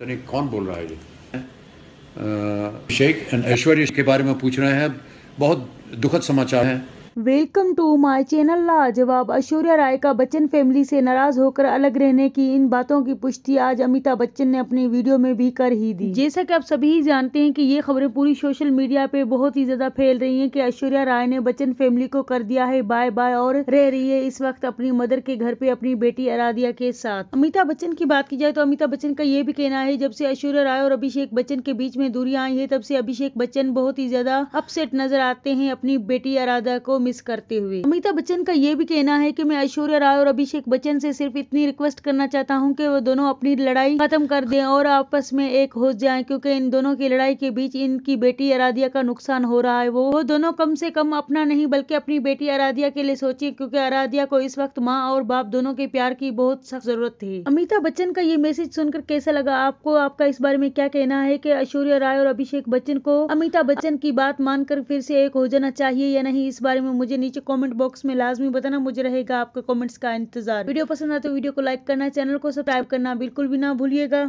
तो कौन बोल रहा है ये शेख एंड ऐश्वर्य के बारे में पूछ रहे हैं बहुत दुखद समाचार है वेलकम टू माय चैनल लाजवाब ऐश्वर्या राय का बच्चन फैमिली से नाराज होकर अलग रहने की इन बातों की पुष्टि आज अमिताभ बच्चन ने अपनी वीडियो में भी कर ही दी जैसा कि आप सभी जानते हैं कि ये खबरें पूरी सोशल मीडिया पे बहुत ही ज्यादा फैल रही हैं कि ऐश्वर्या राय ने बच्चन फैमिली को कर दिया है बाय बाय और रह रही है इस वक्त अपनी मदर के घर पे अपनी बेटी आराधिया के साथ अमिताभ बच्चन की बात की जाए तो अमिताभ बच्चन का ये भी कहना है जब से ऐश्वर्या राय और अभिषेक बच्चन के बीच में दूरी आई है तब से अभिषेक बच्चन बहुत ही ज्यादा अपसेट नजर आते हैं अपनी बेटी आराधा को मिस करते हुए अमिताभ बच्चन का ये भी कहना है कि मैं ऐश्वर्या राय और अभिषेक बच्चन से सिर्फ इतनी रिक्वेस्ट करना चाहता हूँ कि वो दोनों अपनी लड़ाई खत्म कर दें और आपस में एक हो जाएं क्योंकि इन दोनों की लड़ाई के बीच इनकी बेटी आराध्या का नुकसान हो रहा है वो वो दोनों कम से कम अपना नहीं बल्कि अपनी बेटी आराध्या के लिए सोचे क्यूँकी आराध्या को इस वक्त माँ और बाप दोनों के प्यार की बहुत सख्त जरूरत थी अमिताभ बच्चन का ये मैसेज सुनकर कैसा लगा आपको आपका इस बारे में क्या कहना है की ऐश्वर्या राय और अभिषेक बच्चन को अमिताभ बच्चन की बात मानकर फिर से एक हो जाना चाहिए या नहीं इस बारे में मुझे नीचे कॉमेंट बॉक्स में लाजमी बताना मुझे रहेगा आपके कॉमेंट्स का इंतजार वीडियो पसंद आए तो वीडियो को लाइक करना चैनल को सब्सक्राइब करना बिल्कुल भी ना भूलिएगा